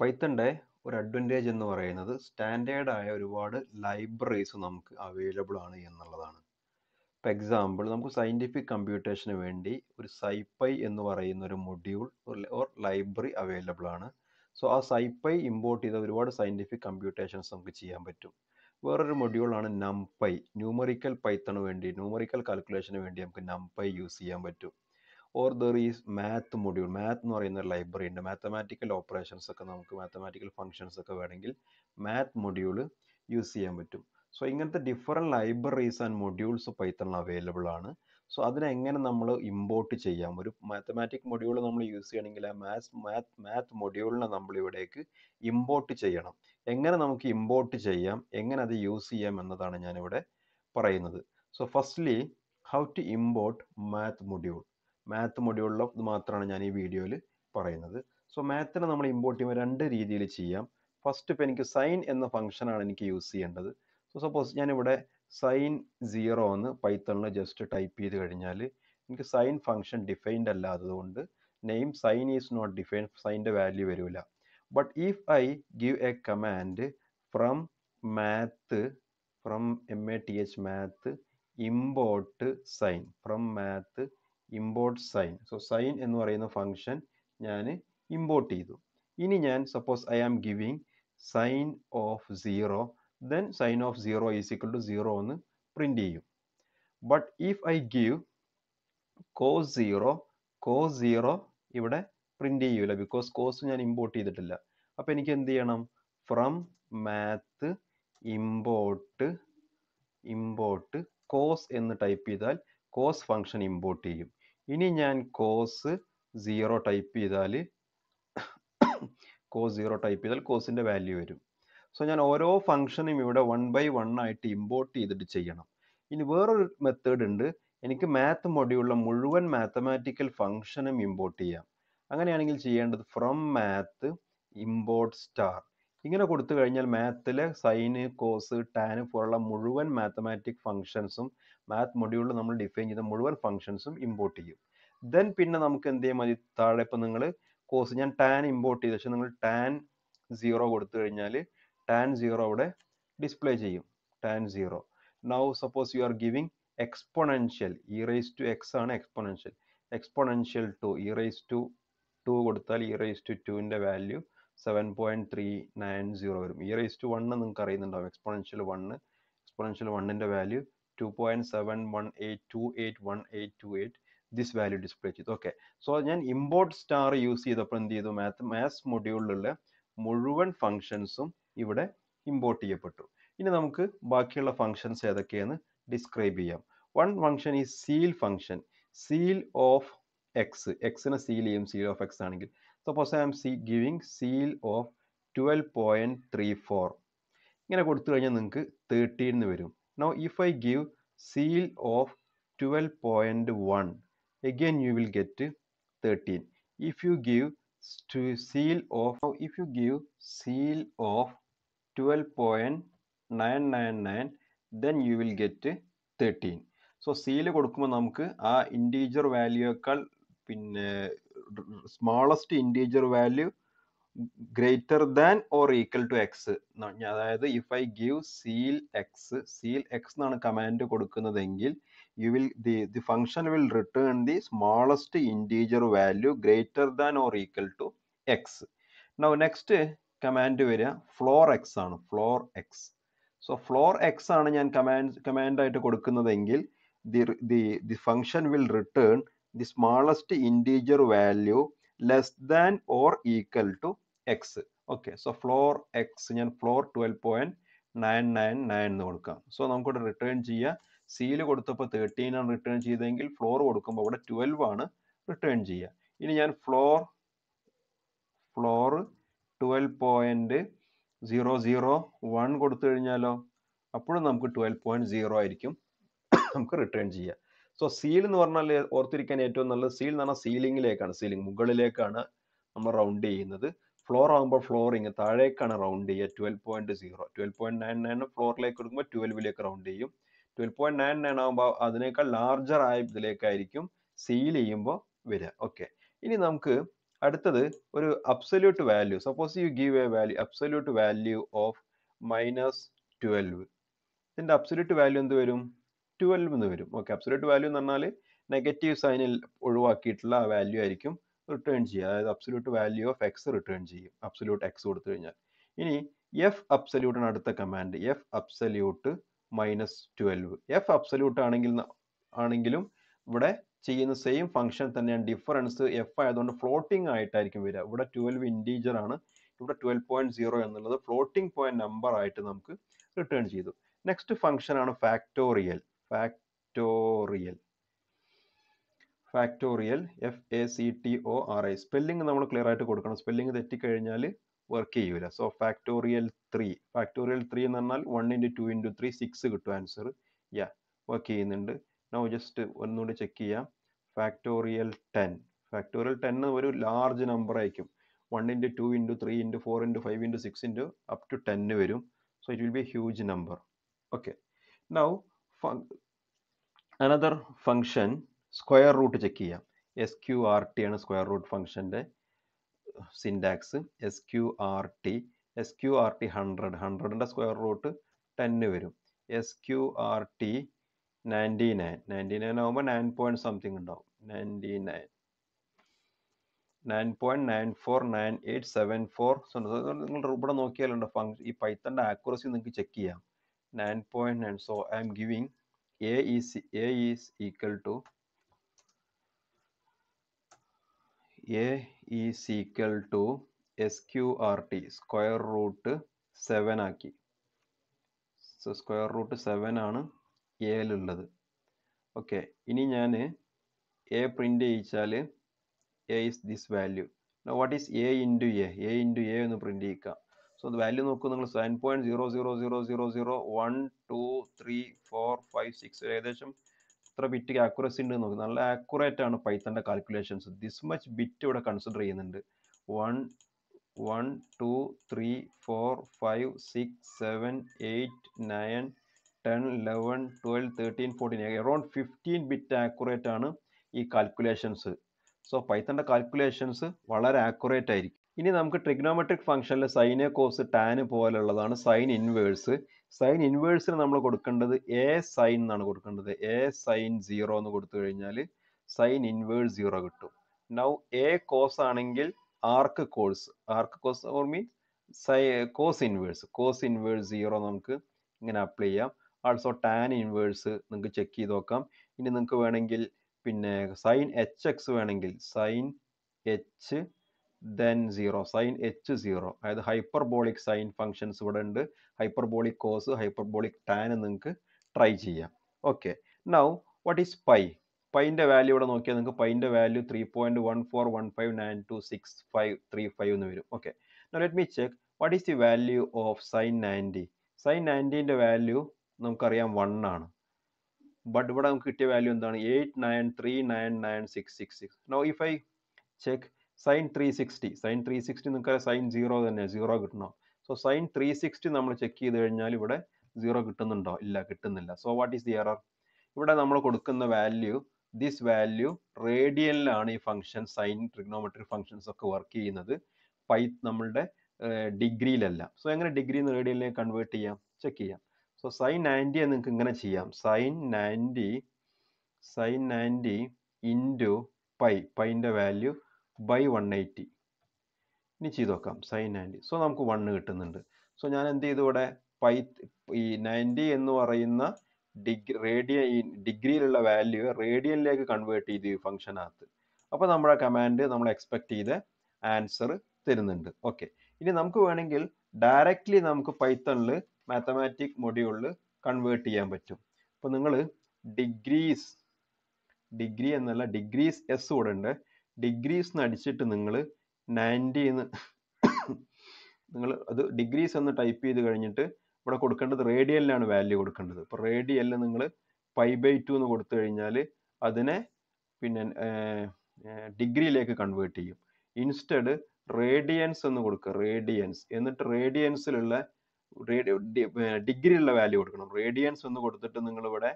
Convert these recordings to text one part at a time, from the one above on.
പൈത്തണിൻ്റെ ഒരു അഡ്വൻറ്റേജ് എന്ന് പറയുന്നത് സ്റ്റാൻഡേർഡ് ആയ ഒരുപാട് ലൈബ്രറീസ് നമുക്ക് അവൈലബിൾ ആണ് എന്നുള്ളതാണ് ഇപ്പോൾ എക്സാമ്പിൾ നമുക്ക് സയൻറ്റിഫിക് കമ്പ്യൂട്ടേഷന് വേണ്ടി ഒരു സൈപ്പൈ എന്ന് പറയുന്ന ഒരു മൊഡ്യൂൾ ഓർ ലൈബ്രറി അവൈലബിൾ ആണ് സോ ആ സൈപ്പൈ ഇമ്പോർട്ട് ചെയ്ത ഒരുപാട് സയൻറ്റിഫിക് കമ്പ്യൂട്ടേഷൻസ് നമുക്ക് ചെയ്യാൻ പറ്റും വേറൊരു മൊഡ്യൂളാണ് നംപൈ ന്യൂമറിക്കൽ പൈത്തണ് വേണ്ടി ന്യൂമറിക്കൽ കാൽക്കുലേഷന് വേണ്ടി നമുക്ക് നംപൈ യൂസ് ചെയ്യാൻ പറ്റും or there is math module math എന്ന് പറയുന്ന ലൈബ്രറി ഉണ്ട് മാത്തമാറ്റിക്കൽ ഓപ്പറേഷൻസ് ഒക്കെ നമുക്ക് മാത്തമാറ്റിക്കൽ ഫങ്ഷൻസ് ഒക്കെ വേണമെങ്കിൽ മാത്ത് മൊഡ്യൂൾ യൂസ് ചെയ്യാൻ പറ്റും സോ ഇങ്ങനത്തെ ഡിഫറെൻറ്റ് ലൈബ്രറീസ് ആൻഡ് മൊഡ്യൂൾസ് പൈത്തണിൽ അവൈലബിൾ ആണ് സോ അതിനെങ്ങനെ നമ്മൾ ഇമ്പോർട്ട് ചെയ്യാം ഒരു മാത്തമാറ്റിക് മൊഡ്യൂൾ നമ്മൾ യൂസ് ചെയ്യണമെങ്കിൽ ആ മാത്സ് മാത്ത് മാത്ത് മൊഡ്യൂളിനെ നമ്മൾ ഇവിടേക്ക് ഇമ്പോർട്ട് ചെയ്യണം എങ്ങനെ നമുക്ക് ഇമ്പോർട്ട് ചെയ്യാം എങ്ങനെ അത് യൂസ് ചെയ്യാം എന്നതാണ് ഞാനിവിടെ പറയുന്നത് so firstly how to import math module math മൊഡ്യൂളിലോ ഇത് മാത്രമാണ് ഞാൻ ഈ വീഡിയോയിൽ പറയുന്നത് സോ മാത്തിനെ നമ്മൾ ഇമ്പോർട്ട് ചെയ്യുമ്പോൾ രണ്ട് രീതിയിൽ ചെയ്യാം ഫസ്റ്റ് ഇപ്പോൾ എനിക്ക് സൈൻ എന്ന ഫംഗ്ഷനാണ് എനിക്ക് യൂസ് ചെയ്യേണ്ടത് സോ സപ്പോസ് ഞാനിവിടെ സൈൻ സീറോ എന്ന് പൈത്തണിൽ ജസ്റ്റ് ടൈപ്പ് ചെയ്ത് കഴിഞ്ഞാൽ എനിക്ക് സൈൻ ഫംഗ്ഷൻ ഡിഫൈൻഡ് അല്ലാത്തത് കൊണ്ട് name sine is not define സൈൻ്റെ വാല്യൂ വരില്ല but if I give a command from math from M A T H math import sine from math import sine so sine എന്ന് പറയുന്ന function ഞാൻ import ചെയ്തു ഇനി ഞാൻ suppose I am giving sine of zero then sine of zero is equal to zero എന്ന് print ചെയ്യും but if I give cos zero cos zero ഇവിടെ print ചെയ്യൂല ബിക്കോസ് കോസ് ഞാൻ ഇമ്പോർട്ട് ചെയ്തിട്ടില്ല അപ്പോൾ എനിക്ക് എന്ത് ചെയ്യണം from math import import cos എന്ന് ടൈപ്പ് ചെയ്താൽ കോസ് ഫംഗ്ഷൻ ഇമ്പോർട്ട് ചെയ്യും ഇനി ഞാൻ കോസ് സീറോ ടൈപ്പ് ചെയ്താൽ കോസ് സീറോ ടൈപ്പ് ചെയ്താൽ കോസിൻ്റെ വാല്യൂ വരും സോ ഞാൻ ഓരോ ഫംഗ്ഷനും ഇവിടെ വൺ ബൈ വൺ ആയിട്ട് ഇമ്പോർട്ട് ചെയ്തിട്ട് ചെയ്യണം ഇനി വേറൊരു മെത്തേഡ് ഉണ്ട് എനിക്ക് മാത്ത് മൊഡ്യൂളിലെ മുഴുവൻ മാത്തമാറ്റിക്കൽ ഫംഗ്ഷനും ഇമ്പോർട്ട് ചെയ്യാം അങ്ങനെയാണെങ്കിൽ ചെയ്യേണ്ടത് ഫ്രം മാത്ത് ഇമ്പോർട്ട് സ്റ്റാർ ഇങ്ങനെ കൊടുത്തു കഴിഞ്ഞാൽ മാത്തിലെ സൈന് കോസ് ടാന് പോലുള്ള മുഴുവൻ മാത്തമാറ്റിക് ഫംഗ്ഷൻസും മാത് മൊഡ്യൂളിൽ നമ്മൾ ഡിഫൈൻ ചെയ്ത മുഴുവൻ ഫംഗ്ഷൻസും ഇമ്പോർട്ട് ചെയ്യും ദെൻ പിന്നെ നമുക്ക് എന്ത് ചെയ്യാൻ മതി താഴെ ഇപ്പം നിങ്ങൾ കോസ് ഞാൻ ടാൻ ഇമ്പോർട്ട് ചെയ്ത് പക്ഷേ നിങ്ങൾ ടാൻ സീറോ കൊടുത്തു കഴിഞ്ഞാൽ ടാൻ സീറോ അവിടെ ഡിസ്പ്ലേ ചെയ്യും tan zero now suppose you are giving exponential e rice to x ആണ് exponential exponential to e rice to two കൊടുത്താൽ ഇ റൈസ് ടു ടുവിൻ്റെ value seven point three nine zero വരും e e raise to one നിങ്ങൾക്ക് അറിയുന്നുണ്ടാവും exponential one exponential വണ്ണിൻ്റെ value this value display ചെയ്തു ഓക്കെ സോ ഞാൻ ഇമ്പോർട്ട് സ്റ്റാർ യൂസ് ചെയ്തപ്പോൾ എന്ത് ചെയ്തു മാത്ത് മാത്സ് മൊഡ്യൂളിലുള്ള മുഴുവൻ ഫങ്ഷൻസും ഇവിടെ ഇമ്പോർട്ട് ചെയ്യപ്പെട്ടു ഇനി നമുക്ക് ബാക്കിയുള്ള ഫങ്ഷൻസ് ഏതൊക്കെയാണ് ഡിസ്ക്രൈബ് ചെയ്യാം വൺ ഫങ്ഷൻ ഈ ceil function ceil of x എക്സിനെ സീൽ ചെയ്യും സീൽ ഓഫ് എക്സ് ആണെങ്കിൽ suppose I am see giving ceil of twelve point three four ഇങ്ങനെ കൊടുത്തു കഴിഞ്ഞാൽ നിങ്ങൾക്ക് തേർട്ടീൻ വരും Now if I give seal of 12.1 again you will get 13 if you give to seal of if you give seal of 12.999 then you will get 13 so kodukkumbo കൊടുക്കുമ്പോൾ aa integer value kal പിന്നെ smallest integer value greater than or equal to X അതായത് if I give ceil X ceil X എന്നാണ് command കൊടുക്കുന്നതെങ്കിൽ you will the the function will return the smallest integer value greater than or equal to X now next command വരിക floor X ആണ് floor X so floor X ആണ് ഞാൻ command കമാൻഡായിട്ട് കൊടുക്കുന്നതെങ്കിൽ the the the function will return the smallest integer value less than or equal to X okay so floor X ഞാൻ floor twelve point nine nine nine എന്ന് കൊടുക്കാം so നമുക്കിവിടെ return ചെയ്യുക seal കൊടുത്തപ്പോൾ തേർട്ടീൻ ആണ് return ചെയ്തതെങ്കിൽ floor കൊടുക്കുമ്പോൾ ഇവിടെ twelve ആണ് റിട്ടേൺ ചെയ്യുക ഇനി ഞാൻ floor floor twelve point zero zero one കൊടുത്തു കഴിഞ്ഞാലോ അപ്പോഴും നമുക്ക് ട്വൽവ് പോയിന്റ് സീറോ ആയിരിക്കും നമുക്ക് റിട്ടേൺ ചെയ്യാം സോ സീൽ എന്ന് പറഞ്ഞാൽ ഓർത്തിരിക്കാൻ ഏറ്റവും നല്ലത് സീൽ എന്ന് പറഞ്ഞാൽ സീലിംഗിലേക്കാണ് സീലിംഗ് മുകളിലേക്കാണ് നമ്മൾ റൗണ്ട് ചെയ്യുന്നത് ഫ്ലോർ ആകുമ്പോൾ ഫ്ലോറിങ് താഴേക്കാണ് റൗണ്ട് ചെയ്യുക twelve point zero twelve point nine nine ഫ്ലോറിലേക്ക് കൊടുക്കുമ്പോൾ ട്വൽവിലേക്ക് റൗണ്ട് ചെയ്യും ട്വൽവ് പോയിന്റ് നയൻ നയൻ ആകുമ്പോൾ അതിനേക്കാൾ ലാർജർ ആയ ഇതിലേക്കായിരിക്കും സീൽ ചെയ്യുമ്പോൾ വരിക ഓക്കെ ഇനി നമുക്ക് അടുത്തത് ഒരു absolute value suppose you give a value absolute value of minus twelve ഇതിൻ്റെ അബ്സല്യൂട്ട് വാല്യൂ എന്ത് വരും ട്വൽവ് എന്ന് വരും ഓക്കെ അബ്സല്യൂട്ട് വാല്യൂ എന്ന് പറഞ്ഞാൽ നെഗറ്റീവ് സൈനിൽ ഒഴിവാക്കിയിട്ടുള്ള ആ വാല്യൂ ആയിരിക്കും റിട്ടേൺ ചെയ്യുക അതായത് absolute value of X return ചെയ്യും അബ്സല്യൂട്ട് എക്സ് കൊടുത്തു കഴിഞ്ഞാൽ ഇനി എഫ് ആണ് അടുത്ത command F absolute minus twelve F absolute ആണെങ്കിൽ ആണെങ്കിലും ഇവിടെ ചെയ്യുന്ന സെയിം ഫംഗ്ഷൻ തന്നെയാണ് ഡിഫറൻസ് എഫ് ആയതുകൊണ്ട് ഫ്ലോട്ടിംഗ് ആയിട്ടായിരിക്കും വരിക ഇവിടെ ട്വൽവ് ഇൻഡീജർ ആണ് ഇവിടെ ട്വൽവ് പോയിന്റ് സീറോ എന്നുള്ളത് ഫ്ലോട്ടിംഗ് പോയിന്റ് നമ്പർ ആയിട്ട് നമുക്ക് റിട്ടേൺ ചെയ്തു നെക്സ്റ്റ് ഫംഗ്ഷൻ ആണ് factorial factorial factorial F A C T O R I spelling നമ്മൾ ക്ലിയർ ആയിട്ട് കൊടുക്കണം സ്പെല്ലിംഗ് തെറ്റിക്കഴിഞ്ഞാൽ വർക്ക് ചെയ്യൂല so factorial three factorial three എന്ന് പറഞ്ഞാൽ one into two into three six കിട്ടും ആൻസർ യാ വർക്ക് ചെയ്യുന്നുണ്ട് നോ ജസ്റ്റ് ഒന്നുകൂടി ചെക്ക് ചെയ്യാം ഫാക്ടോറിയൽ ടെൻ ഫാക്ടോറിയൽ ടെൻ ഒരു ലാർജ് നമ്പർ ആയിരിക്കും one into two into three into four into five into six into up to ten വരും so it will be huge number okay now another function square root check ചെയ്യാം S Q R T ആണ് square root ഫംഗ്ഷൻ്റെ syntax S Q R T S Q R T hundred ഹൺഡ്രഡിൻ്റെ square root ടെന്ന് വരും S Q R T ninety nine ninety nine ആകുമ്പോൾ nine point something ഉണ്ടാവും ninety nine nine point nine four nine eight seven four നിങ്ങൾ ഇവിടെ നോക്കിയാലുണ്ടോ function ഈ പൈത്തൻ്റെ ആക്യുറസി നിങ്ങൾക്ക് ചെക്ക് ചെയ്യാം nine point nine so I am giving A is A is equal to A is equal to S Q R T square root seven ആക്കി so square root seven ആണ് എയിലുള്ളത് okay ഇനി ഞാൻ A print ചെയ്യിച്ചാൽ A is this value what is A into A A into A എന്ന് print ചെയ്യിക്കാം so അത് value നോക്കൂ നിങ്ങൾ seven point zero zero zero zero zero one two three four five six ഏകദേശം എത്ര ബിറ്റ് ആക്യുറസി ഉണ്ട് നോക്കുക നല്ല ആക്യുറേറ്റ് ആണ് പൈത്തൻ്റെ കാൽക്കുലേഷൻസ് ദിസ് മച്ച് ബിറ്റ് ഇവിടെ കൺസിഡർ ചെയ്യുന്നുണ്ട് one one two three four five six seven eight nine ten eleven twelve thirteen fourteen around fifteen bit accurate ആണ് ഈ കാൽക്കുലേഷൻസ് സോ പൈത്തൻ്റെ കാൽക്കുലേഷൻസ് വളരെ ആക്യുറേറ്റ് ആയിരിക്കും ഇനി നമുക്ക് ട്രിഗ്നോമെട്രിക് ഫംഗ്ഷനിൽ സൈന് കോസ് ടാന് പോലുള്ളതാണ് സൈൻ ഇൻവേഴ്സ് സൈൻ ഇൻവേഴ്സിന് നമ്മൾ കൊടുക്കേണ്ടത് എ സൈൻ എന്നാണ് കൊടുക്കേണ്ടത് എ സൈൻ സീറോ എന്ന് കൊടുത്തു കഴിഞ്ഞാൽ സൈൻ ഇൻവേഴ്സ് സീറോ കിട്ടും നൗ എ കോസ് ആണെങ്കിൽ arc cos arc cos or means സൈ cos inverse cos inverse zero നമുക്ക് ഇങ്ങനെ അപ്ലൈ ചെയ്യാം ആൾസോ ടാൻ ഇൻവേഴ്സ് നിങ്ങൾക്ക് ചെക്ക് ചെയ്ത് നോക്കാം ഇനി നിങ്ങൾക്ക് വേണമെങ്കിൽ പിന്നെ സൈൻ എച്ച് എക്സ് വേണമെങ്കിൽ sine H then zero sine H zero അതായത് ഹൈപ്പർബോളിക് സൈൻ ഫങ്ഷൻസ് ഇവിടെ ഉണ്ട് ഹൈപ്പർബോളിക് കോസ് ഹൈപ്പർബോളിക് ടാൻ നിങ്ങൾക്ക് ട്രൈ ചെയ്യാം okay now what is pi പൈൻ്റെ വാല്യൂ ഇവിടെ നോക്കിയാൽ നിങ്ങൾക്ക് പൈൻ്റെ value three point one four one five nine two six five three five എന്ന് വരും okay let me check what is the value of sine ninety sine നയൻറ്റീൻ്റെ value നമുക്കറിയാം one ആണ് ബട്ട് ഇവിടെ നമുക്ക് കിട്ടിയ വാല്യൂ എന്താണ് eight nine three nine nine six six six no if I check sine three sixty sine three sixty നിങ്ങൾക്കറിയാം sine zero തന്നെ zero കിട്ടണം സോ സൈൻ ത്രീ സിക്സ്റ്റി നമ്മൾ ചെക്ക് ചെയ്ത് കഴിഞ്ഞാൽ ഇവിടെ സീറോ കിട്ടുന്നുണ്ടോ ഇല്ല കിട്ടുന്നില്ല so what is the error ഇവിടെ നമ്മൾ കൊടുക്കുന്ന വാല്യൂ ദിസ് വാല്യൂ റേഡിയനിലാണ് ഈ ഫംഗ്ഷൻ സൈൻ ട്രിഗ്നോമെട്രി ഫംഗ്ഷൻസ് ഒക്കെ വർക്ക് ചെയ്യുന്നത് പൈ നമ്മളുടെ ഡിഗ്രിയിലല്ല സോ എങ്ങനെ ഡിഗ്രി നിന്ന് റേഡിയനിലേക്ക് കൺവേർട്ട് ചെയ്യാം ചെക്ക് ചെയ്യാം സോ സൈൻ നയൻറ്റിയെ നിങ്ങൾക്ക് ഇങ്ങനെ ചെയ്യാം sine ninety sine ninety into pi പൈൻ്റെ വാല്യൂ ബൈ വൺ എയ്റ്റി ഇനി ചെയ്ത് നോക്കാം സൈൻ നയൻറ്റി സോ നമുക്ക് വണ്ണ് കിട്ടുന്നുണ്ട് സോ ഞാൻ എന്ത് ചെയ്തു ഇവിടെ പൈ ഈ നയൻറ്റി എന്ന് പറയുന്ന ഡിഗ്രി റേഡിയ ഈ ഡിഗ്രിയിലുള്ള വാല്യൂ റേഡിയനിലേക്ക് കൺവേർട്ട് ചെയ്ത് ഈ ഫംഗ്ഷനകത്ത് അപ്പോൾ നമ്മുടെ കമാൻഡ് നമ്മൾ എക്സ്പെക്ട് ചെയ്ത ആൻസർ തരുന്നുണ്ട് ഓക്കെ ഇനി നമുക്ക് വേണമെങ്കിൽ ഡയറക്റ്റ്ലി നമുക്ക് പൈത്തണിൽ മാത്തമാറ്റിക് മൊഡ്യൂളിൽ കൺവേർട്ട് ചെയ്യാൻ പറ്റും അപ്പോൾ നിങ്ങൾ ഡിഗ്രീസ് ഡിഗ്രി എന്നല്ല ഡിഗ്രീസ് എസ് കൂടെ ഉണ്ട് ഡിഗ്രീസ് എന്ന് അടിച്ചിട്ട് നിങ്ങൾ നയൻറ്റി എന്ന് നിങ്ങൾ അത് ഡിഗ്രീസ് എന്ന് ടൈപ്പ് ചെയ്ത് കഴിഞ്ഞിട്ട് ഇവിടെ കൊടുക്കേണ്ടത് റേഡിയലിനാണ് വാല്യൂ കൊടുക്കേണ്ടത് അപ്പോൾ റേഡിയലിൽ നിങ്ങൾ പൈ ബൈ ടു എന്ന് കൊടുത്തു കഴിഞ്ഞാൽ അതിനെ പിന്നെ ഡിഗ്രിയിലേക്ക് കൺവേർട്ട് ചെയ്യും ഇൻസ്റ്റഡ് റേഡിയൻസ് എന്ന് കൊടുക്കുക റേഡിയൻസ് എന്നിട്ട് റേഡിയൻസിലുള്ള ഡിഗ്രിയുള്ള വാല്യൂ കൊടുക്കണം റേഡിയൻസ് എന്ന് കൊടുത്തിട്ട് നിങ്ങൾ ഇവിടെ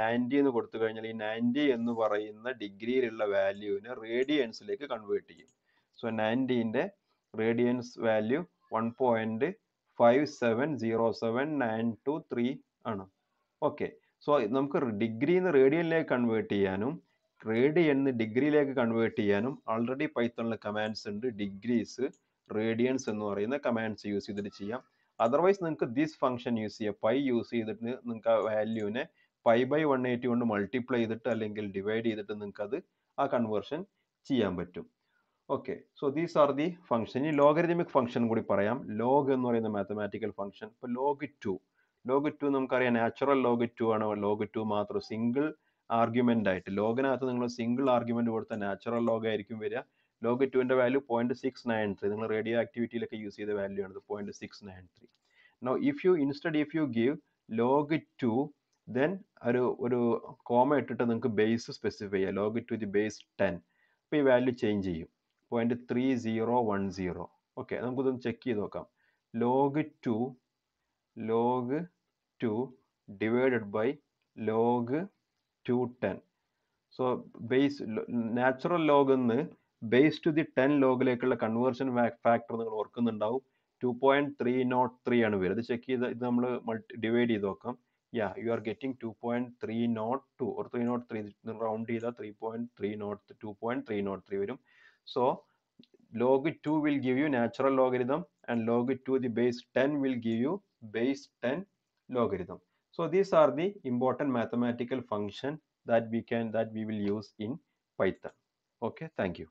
നയൻറ്റി എന്ന് കൊടുത്തു കഴിഞ്ഞാൽ ഈ നയൻറ്റി എന്ന് പറയുന്ന ഡിഗ്രിയിലുള്ള വാല്യൂവിനെ റേഡിയൻസിലേക്ക് കൺവേർട്ട് ചെയ്യും സോ നയൻറ്റീൻ്റെ radians value one point five seven zero seven nine two three ആണ് ഓക്കെ സോ നമുക്ക് ഡിഗ്രിന്ന് റേഡിയനിലേക്ക് കൺവേർട്ട് ചെയ്യാനും റേഡിയന്ന് ഡിഗ്രിയിലേക്ക് കൺവേർട്ട് ചെയ്യാനും ഓൾറെഡി പൈത്തണിൽ കമാൻഡ്സ് ഉണ്ട് ഡിഗ്രീസ് റേഡിയൻസ് എന്ന് പറയുന്ന കമാൻഡ്സ് യൂസ് ചെയ്തിട്ട് ചെയ്യാം അതർവൈസ് നിങ്ങൾക്ക് ദിസ് ഫംഗ്ഷൻ യൂസ് ചെയ്യാം പൈ യൂസ് ചെയ്തിട്ട് നിങ്ങൾക്ക് ആ വാല്യൂവിനെ ഫൈവ് ബൈ വൺ എയ്റ്റി കൊണ്ട് മൾട്ടിപ്ലൈ ചെയ്തിട്ട് അല്ലെങ്കിൽ ഡിവൈഡ് ചെയ്തിട്ട് നിങ്ങൾക്ക് അത് ആ കൺവേർഷൻ ചെയ്യാൻ പറ്റും okay so these are the function ഈ ലോഗരിതമിക് ഫംഗ്ഷൻ കൂടി പറയാം ലോഗ് എന്ന് പറയുന്ന മാത്തമാറ്റിക്കൽ ഫംഗ്ഷൻ ഇപ്പോൾ ലോഗ് ടു ലോഗ് ടു നമുക്കറിയാം നാച്ചുറൽ ലോഗ് ടു ആണ് ലോഗ് ടു മാത്രം സിംഗിൾ ആർഗ്യുമെൻ്റ് ആയിട്ട് ലോഗിനകത്ത് നിങ്ങൾ സിംഗിൾ ആർഗ്യുമെന്റ് കൊടുത്താൽ നാച്ചുറൽ ലോഗ് ആയിരിക്കും വരിക ലോഗ് ടുവിൻ്റെ value point six nine three നിങ്ങൾ റേഡിയോ ആക്ടിവിറ്റിയിലൊക്കെ യൂസ് ചെയ്ത വാല്യൂ ആണ് point six nine three no if you instead if you give log two then ഒരു ഒരു കോമ ഇട്ടിട്ട് നിങ്ങൾക്ക് ബേസ് സ്പെസിഫൈ ചെയ്യാം log to the base ten അപ്പോൾ ഈ വാല്യൂ ചേഞ്ച് ചെയ്യും point three zero one zero okay നമുക്കിതൊന്ന് ചെക്ക് ചെയ്ത് നോക്കാം log two log two divided by log two ten so base natural log എന്ന് ബേസ് ടു ദി ടെൻ ലോഗിലേക്കുള്ള conversion factor നിങ്ങൾ ഓർക്കുന്നുണ്ടാവും two point three naught three ആണ് വരുന്നത് check ചെയ്ത് ഇത് നമ്മൾ മൾട്ടി ഡിവൈഡ് ചെയ്ത് നോക്കാം yeah you are getting 2.302 or 303 round either 3.302 2.303 വരും so log 2 will give you natural logarithm and log 2 the base 10 will give you base 10 logarithm so these are the important mathematical function that we can that we will use in python okay thank you